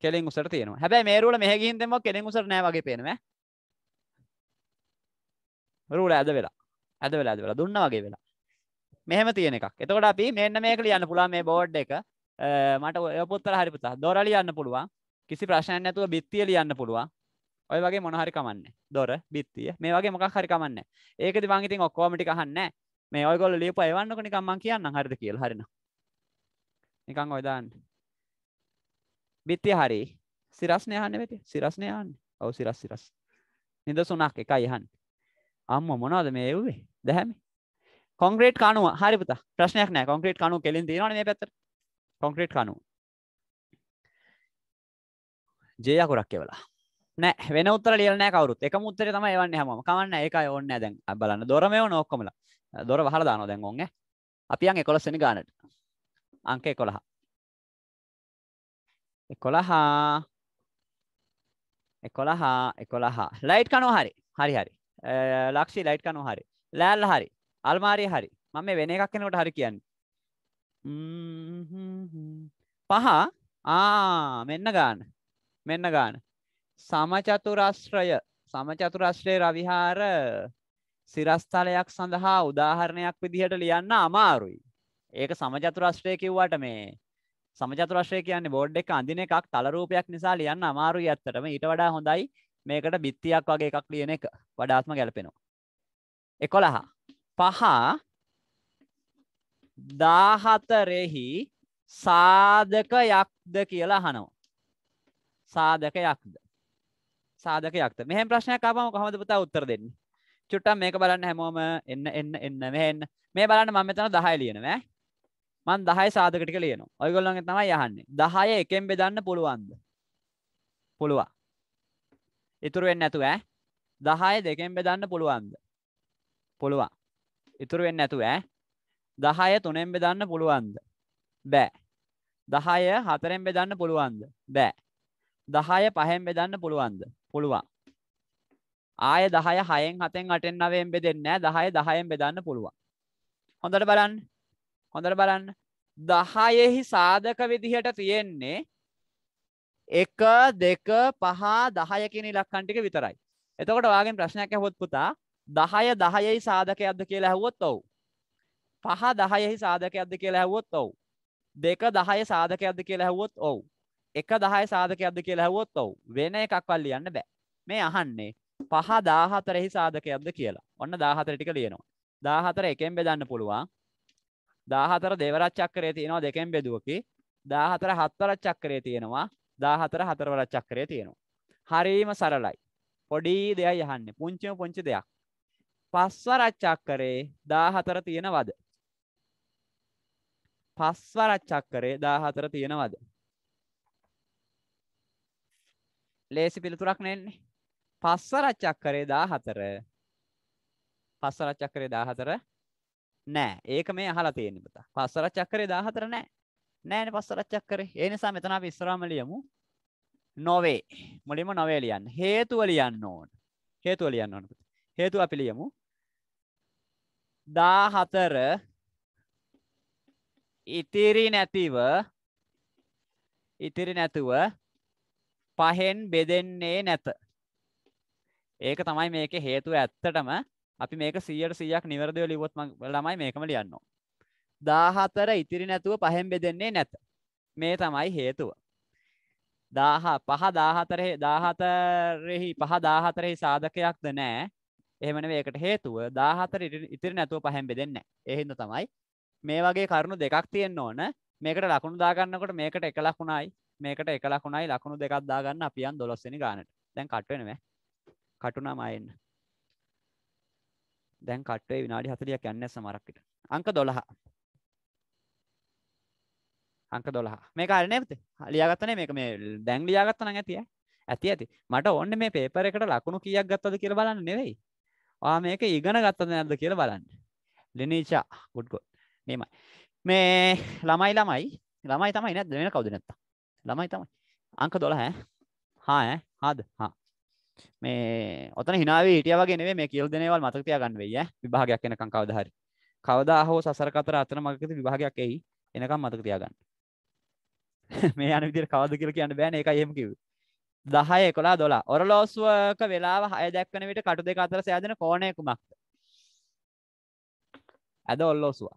කෙලින් උසට තියෙන හැබැයි මේ රුල මෙහගින් දෙම කෙලින් උසට නෑ වගේ පේනව රුල ඇද වෙලා ඇද වෙලා ඇද වෙලා දුන්න වගේ වෙලා මෙහෙම තියෙන එකක් එතකොට අපි මෙන්න මේක ලියන්න පුළුවන් මේ බෝඩ් එක මට ඔය පොත්තර හරි පුතා දොර ලියන්න පුළුවන් කිසි ප්‍රශ්නයක් නැතුව බිත්තිය ලියන්න පුළුවන් ඔය වගේ මොනහරි කමන්නේ දොර බිත්තිය මේ වගේ මොකක් හරි කමන්නේ ඒකද මං ඉතින් ඔක්කොම ටික අහන්නේ මේ ඔයගොල්ලෝ ලියපුවා එවන්නකො නිකන් මං කියන්නම් හරිද කියලා හරිනම් නිකන් ඔය දාන්න බිත්තිය හරි සිරස්නේ අහන්නේ බිත්තිය සිරස්නේ අහන්නේ ඔව් සිරස් සිරස් නිදසුණක් එකයි අහන්නේ අම්මා මොනවද මේ එව්වේ දැහැමි කොන්ක්‍රීට් කණුව හරි පුතා ප්‍රශ්නයක් නෑ කොන්ක්‍රීට් කණුව කෙලින් තියෙනවනේ මේ පැත්තට කොන්ක්‍රීට් කණුව ජේ අකුරක් කියවලා නෑ වෙන උත්තර ලියලා නෑ කවුරුත් එකම උත්තරේ තමයි එවන්නේ හැමෝම කමන්න ඒකයි ඕන්නේ නෑ දැන් බලන්න දොර මේවන ඔක්කොමලා දොර වහලා දානවා දැන් ඔන් ඈ. අපි යන් 11 වෙනි ගානට. අංක 11. 11 11 11 ලයිට් කනෝ හරි. හරි හරි. ලක්ෂි ලයිට් කනෝ හරි. ලෑල්ල හරි. අල්මාරිය හරි. මම මේ වෙන එකක් කෙනෙකුට හරි කියන්නේ. පහ ආ මෙන්න ගාන. මෙන්න ගාන. සමචතුරස්ත්‍රය සමචතුරස්ත්‍රයේ රවිහාර සිරස්ථලයක් සඳහා උදාහරණයක් විදිහට ලියන්න අමාරුයි. ඒක සමජතුරශ්‍රය කිව්වට මේ සමජතුරශ්‍රය කියන්නේ බෝඩ් එක අඳින එකක් තලරූපයක් නිසා ලියන්න අමාරුයි ඇත්තටම ඊට වඩා හොඳයි මේකට බිත්තියක් වගේ එකක් ලියන එක වඩාත්ම ගැලපෙනවා. එකොළහා පහ දාහතරෙහි සාධකයක්ද කියලා හනෝ. සාධකයක්ද සාධකයක්ද මෙහම ප්‍රශ්නයක් ආපම කොහොමද පුතා උත්තර දෙන්නේ චුට්ටම් මේක බලන්න හැමෝම එන්න එන්න එන්න මෙහෙන්න මේ බලන්න මම මෙතන දහය ලියනවා මන් දහය සාධකටික ලියනවා ඔයගොල්ලන්ගේ තමයි යහන්නේ දහය එකෙන් බෙදන්න පුළුවන්ද පුළුවන් ඉතුරු වෙන්නේ නැතුව ඈ දහය දෙකෙන් බෙදන්න පුළුවන්ද පුළුවන් ඉතුරු වෙන්නේ නැතුව ඈ දහය තුනෙන් බෙදන්න පුළුවන්ද බෑ දහය හතරෙන් බෙදන්න පුළුවන්ද බෑ දහය පහෙන් බෙදන්න පුළුවන්ද පුළුවන් ආය දහය හයෙන් හතෙන් අටෙන් නවයෙන් බෙදෙන්න දහය දහයෙන් බෙදන්න පුළුවන් හොඳට බලන්න හොඳට බලන්න දහයෙහි සාධක විදිහට තියෙන්නේ එක දෙක පහ දහයකිනි ලක්කන්ටික විතරයි එතකොට වාගෙන් ප්‍රශ්නයක් ඇහොත් පුතා දහය දහයෙහි සාධකයක්ද කියලා ඇහුවොත් ඔව් පහ දහයෙහි සාධකයක්ද කියලා ඇහුවොත් ඔව් දෙක දහය සාධකයක්ද කියලා ඇහුවොත් ඔව් එක දහය සාධකයක්ද කියලා ඇහුවොත් ඔව් වෙන එකක්වත් ලියන්න බෑ මේ අහන්නේ පහ 14හි සාධකයක්ද කියලා. ඔන්න 14 ටික ලියනවා. 14 එකෙන් බෙදන්න පුළුවන්. 14 දෙවරක් චක්‍රයේ තියෙනවා දෙකෙන් බෙදුවකි. 14 හතරක් චක්‍රයේ තියෙනවා. 14 හතරවරක් චක්‍රයේ තියෙනවා. හරීම සරලයි. පොඩි දෙයක් යහන්නේ. පුංචිම පුංචි දෙයක්. පස්වරක් චක්‍රයේ 14 තියෙනවද? පස්වරක් චක්‍රයේ 14 තියෙනවද? ලේසි පිළිතුරක් නෙන්නේ. පස්සර චක්‍රය 14 පස්සර චක්‍රය 14 නෑ. ඒක මේ අහලා තියෙන පුතා. පස්සර චක්‍රය 14 නෑ. නෑනේ පස්සර චක්‍රේ. ඒ නිසා මෙතන අපි ඉස්සරහම ලියමු. නොවේ. මුලින්ම නොවේ ලියන්න. හේතුව ලියන්න ඕන. හේතුව ලියන්න ඕන පුතා. හේතුව අපි ලියමු. 14 ඉතිරි නැතිව ඉතිරි නැතුව පහෙන් බෙදෙන්නේ නැත. ඒක තමයි මේක හේතුව ඇත්තටම අපි මේක සියයට සියයක් නිවැරදිව ලිවොත් ළමයි මේකම ලියන්න. දාහතර ඉතිරි නැතුව පහෙන් බෙදෙන්නේ නැත. මේ තමයි හේතුව. දාහ පහ දාහතරෙහි දාහතරෙහි පහ දාහතරෙහි සාධකයක්ද නෑ එහමන ඒකට හේතුව දාහතර ඉතිරි නැතුව පහැම් බෙදෙන්න එහින්ද තමයි මේ වගේ කරුණු දෙකක් තියෙන්න්න ඕන මේකට ලකුණු දාගන්නකොට මේකට එක ලකුණයි මේකට එක ලකුණයි ලකුණු දෙකක් දාගන්න අපියන් දොස්සනි ගානට දැන් කට්වෙනවේ කටුනාම ආයෙන්න. දැන් කට්ටේ විනාඩි 40ක් යන්නේ සමහරක් විට. අංක 12. අංක 12. මේක හරි නේද? ලියාගත්තා නේ මේක මේ දැන් ලියාගත්තා නම් ඇති ඈ. ඇති ඇති. මට ඕන්නේ මේ පේපර් එකට ලකුණු කීයක් ගත්තද කියලා බලන්න නෙවෙයි. ආ මේක ඉගෙන ගත්තද නැද්ද කියලා බලන්න. ලිනීෂා good good. මේමයි. මේ ළමයි ළමයි ළමයි තමයි නැද්ද වෙන කවුද නැත්තම් ළමයි තමයි අංක 12 ඈ හා ඈ හාද හා මේ ඔතන හිනාව හිටියවගෙන මේ කියල් දෙනවල් මතකතියගන්න වෙය විභාගයක් එනකං කවදහරි කවදා හෝ සසර කතර අතන මගකති විභාගයක් එයි එනකම් මතකතියාගන්න මේ අන විදිර කවද කියල කියන්න බෑන එක යෙම කිව් දහය කොලා දොලා ඔරලෝස්ුවක වෙලා හය දැක්වන විට කටු දෙක අතර සෑදන කෝනයකුමක්ද ඇද ඔල්ලෝසවා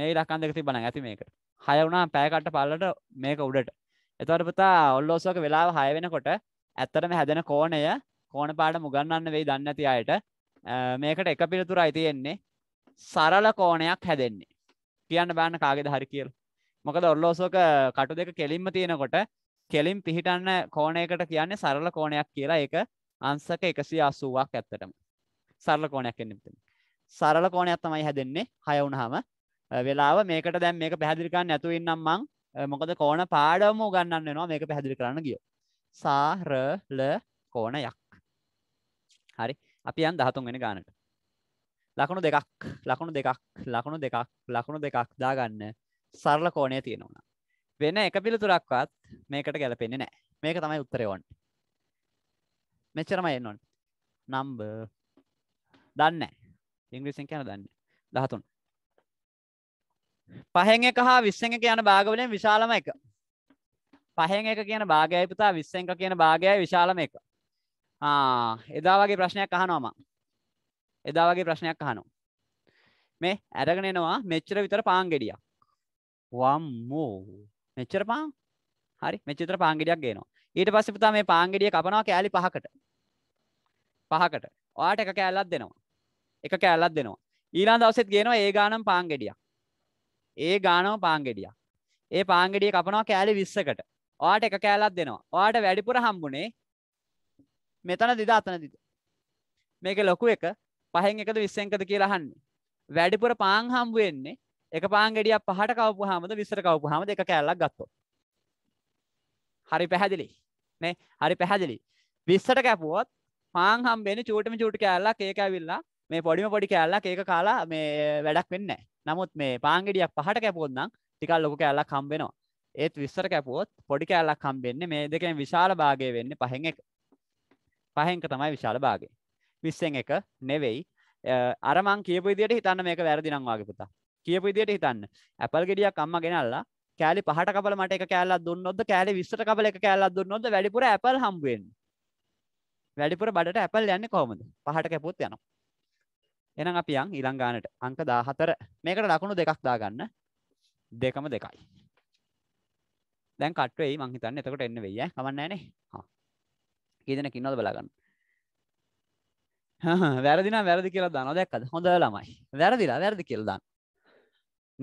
මේ රකන් දෙක තිබන ඇති මේක හය වුණා පෑකට පල්ලට මේක උඩට එතවරපතා ඔල්ලෝසක වෙලාව හය වෙනකොට ඇත්තටම හැදෙන කෝණය කෝණ පාට මුගන්නන්න වෙයි දන්න ඇති අයට මේකට එක පිළිතුර අයිතියෙන්නේ සරල කෝණයක් හැදෙන්නේ කියන්න බෑන්න කාගෙද හරි කියල් මොකද ඔල්ලෝසෝක කටු දෙක කෙලින්ම තියෙනකොට කෙලින් පිහිටන්න කෝණයකට කියන්නේ සරල කෝණයක් කියලා එක අන්සක එකසි අසුවක් ඇත්තටම සරල කෝණයක් එන්නති සරල කෝණයක් තමයි හැදෙන්නේ හයවුනහම වෙලාව මේකට දැන් මේක පැහදිරිකන්න නැතුවන්නම් මං මොකද කෝන පාඩම ගන්න නවා මේක පැහදිරි කරන්න ගියෝ සාරල කෝණයක් හරි අපි යන් 13 වෙනි ගානට ලකුණු දෙකක් ලකුණු දෙකක් ලකුණු දෙකක් ලකුණු දෙකක් දාගන්න සරල කෝණය තියෙනවා වෙන එක පිළිතුරක්වත් මේකට ගැලපෙන්නේ නැහැ මේක තමයි උත්තරේ වන්නේ මෙච්චරමයි එන්න ඕනේ number දන්නේ නැහැ ඉංග්‍රීසියෙන් කියන දන්නේ 13 පහෙන් එක හා 20 එක යන භාගවලින් විශාලම එක පහෙන් එක කියන භාගයයි පුතා 20 එක කියන භාගයයි විශාලම එක. ආ එදා වගේ ප්‍රශ්නයක් අහනවා මම. එදා වගේ ප්‍රශ්නයක් අහනවා. මේ අරගෙන එනවා මෙච්චර විතර පාන් ගෙඩියක්. වම්මෝ මෙච්චර පාන්? හරි මෙච්චර විතර පාන් ගෙඩියක් ගේනවා. ඊට පස්සේ පුතා මේ පාන් ගෙඩිය කපනවා කෑලි පහකට. පහකට. ඔයාට එක කෑල්ලක් දෙනවා. එක කෑල්ලක් දෙනවා. ඊළඟ දවසෙත් ගේනවා ඒ ගානම් පාන් ගෙඩියක්. ඒ ගානම පාන් ගෙඩියක්. ඒ පාන් ගෙඩිය කපනවා කෑලි 20කට. ඔයාට එක කෑලක් දෙනවා ඔයාට වැඩිපුර හම්බුනේ මෙතන දිද අතන දිද මේක ලොකු එක පහෙන් එකද විස්සෙන්කද කියලා අහන්නේ වැඩිපුර පාන් හම්බ වෙන්නේ එක පාන් ගෙඩියක් පහට කවපු හාමද විස්සර කවපු හාමද එක කෑල්ලක් ගත්තොත් හරි පැහැදිලි නේ හරි පැහැදිලි විස්සට කැපුවොත් පාන් හම්බෙන්නේ චූටම චූටි කෑල්ලක් ඒක ඇවිල්ලා මේ පොඩිම පොඩි කෑල්ලක් ඒක කාලා මේ වැඩක් වෙන්නේ නැහැ. නමුත් මේ පාන් ගෙඩියක් පහට කැපුවොත් නම් ටිකක් ලොකු කෑල්ලක් හම්බ වෙනවා. ඒත් විස්සර කැපුවොත් පොඩි කෑල්ලක් හම්බෙන්නේ මේ දෙකෙන් විශාල භාගය වෙන්නේ පහෙන් එක. පහෙන්ක තමයි විශාල භාගය. 20න් එක නෙවෙයි. අර මං කියපු විදියට හිතන්න මේක වැරදි නම් වාගේ පුතා. කියපු විදියට හිතන්න. ඇපල් ගෙඩියක් අම්මා ගෙනල්ලා කෑලි පහට කපලා මට එක කෑල්ලක් දුන්නොත්ද කෑලි 20ට කපලා එක කෑල්ලක් දුන්නොත්ද වැඩිපුර ඇපල් හම්බ වෙන්නේ. වැඩිපුර බඩට ඇපල් යන්නේ කොහොමද? පහට කැපුවොත් යනවා. එහෙනම් අපි යන් ඊළඟ ගානට අංක 14. මේකට ලකුණු දෙකක් දාගන්න. දෙකම දෙකයි. දැන් කට් වෙයි මං හිතන්නේ එතකොට එන්න වෙයි ඈ කමක් නැහැ නේ හා කී දෙනෙක් ඉන්නවද බලා ගන්න හා වැරදි නම් වැරදි කියලා දානවා දැක්කද හොඳ ළමයි වැරදිලා වැරදි කියලා දාන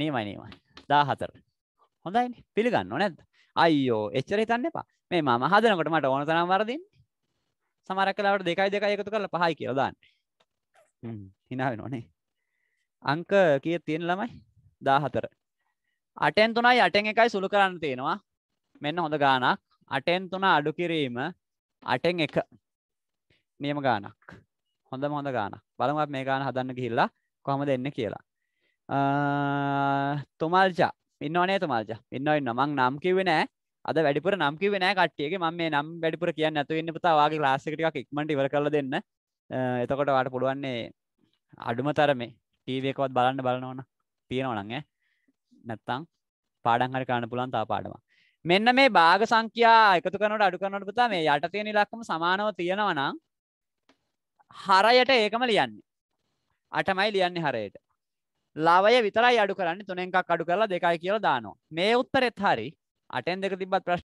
නේමයි නේමයි 14 හොඳයිනේ පිළිගන්නව නැද්ද අයියෝ එච්චර හිතන්න එපා මේ මම හදනකොට මට ඕන තරම් වරදින්නේ සමහරක් වෙලාවට 2යි 2යි එකතු කරලා 5යි කියලා දාන්න හ්ම් hina වෙනවා නේ අංක කීයක් තියෙන ළමයි 14 අටෙන් තුනයි අටෙන් එකයි සුළු කරන්න තියෙනවා මෙන්න හොඳ ගානක් අටෙන් තුන අඩු කිරීම අටෙන් එක නියම ගානක් හොඳම හොඳ ගානක් බලමත් මේ ගාන හදන්න ගිහිල්ලා කොහොමද එන්න කියලා තුමල්ජා ඉන්නවනේ තුමල්ජා ඉන්නව ඉන්න මං නම් කිව්වේ නෑ අද වැඩිපුර නම් කිව්වේ නෑ කට්ටියගේ මම මේ නම් වැඩිපුර කියන්නේ නැතුව ඉන්න පුතා වාගේ ක්ලාස් එක ටිකක් ඉක්මනට ඉවර කරලා දෙන්න එතකොට වාට පුළුවන් අඩුම තරමේ ටීවී එකවත් බලන්න බලනවනම් පියනවනම් ඈ නැත්තම් පාඩම් හරි කරන්න පුළුවන් තා පාඩමක් මෙන්න මේ භාග සංඛ්‍යා එකතු කරනට අඩු කරනට පුතා මේ යට තියෙන ඉලක්කම සමානව තියෙනවනම් හරයට ඒකම ලියන්නේ අටමයි ලියන්නේ හරයට ලවය විතරයි අඩු කරන්නේ තුනෙන් එකක් අඩු කරලා දෙකයි කියලා දානවා මේ උත්තරෙත් හරි අටෙන් දෙක තිබ්බත් ප්‍රශ්න